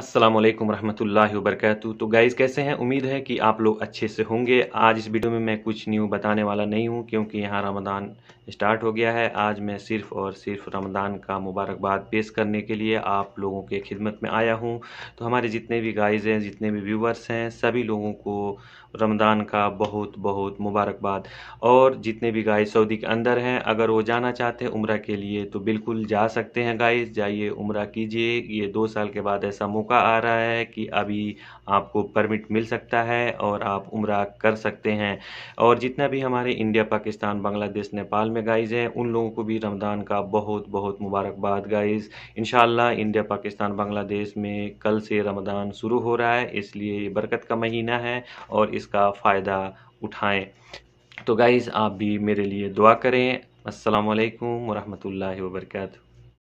अस्सलाम वालेकुम रहमतुल्लाहि वबरकत तो गाइज़ कैसे हैं उम्मीद है कि आप लोग अच्छे से होंगे आज इस वीडियो में मैं कुछ न्यू बताने वाला नहीं हूं क्योंकि यहां रमज़ान स्टार्ट हो गया है आज मैं सिर्फ़ और सिर्फ रमज़ान का मुबारकबाद पेश करने के लिए आप लोगों के खिदमत में आया हूं तो हमारे जितने भी गाइज़ हैं जितने भी व्यूवर्स हैं सभी लोगों को रमज़ान का बहुत बहुत मुबारकबाद और जितने भी गाइज सऊदी के अंदर हैं अगर वो जाना चाहते हैं उम्र के लिए तो बिल्कुल जा सकते हैं गाइज़ जाइए उम्र कीजिए ये दो साल के बाद ऐसा मौका आ रहा है कि अभी आपको परमिट मिल सकता है और आप उम्र कर सकते हैं और जितना भी हमारे इंडिया पाकिस्तान बांग्लादेश नेपाल में गाइज़ हैं उन लोगों को भी रमज़ान का बहुत बहुत मुबारकबाद गाइज़ इन इंडिया पाकिस्तान बांग्लादेश में कल से रमज़ान शुरू हो रहा है इसलिए बरकत का महीना है और इसका फ़ायदा उठाएँ तो गाइज़ आप भी मेरे लिए दुआ करें असलकम वरहमल वर्का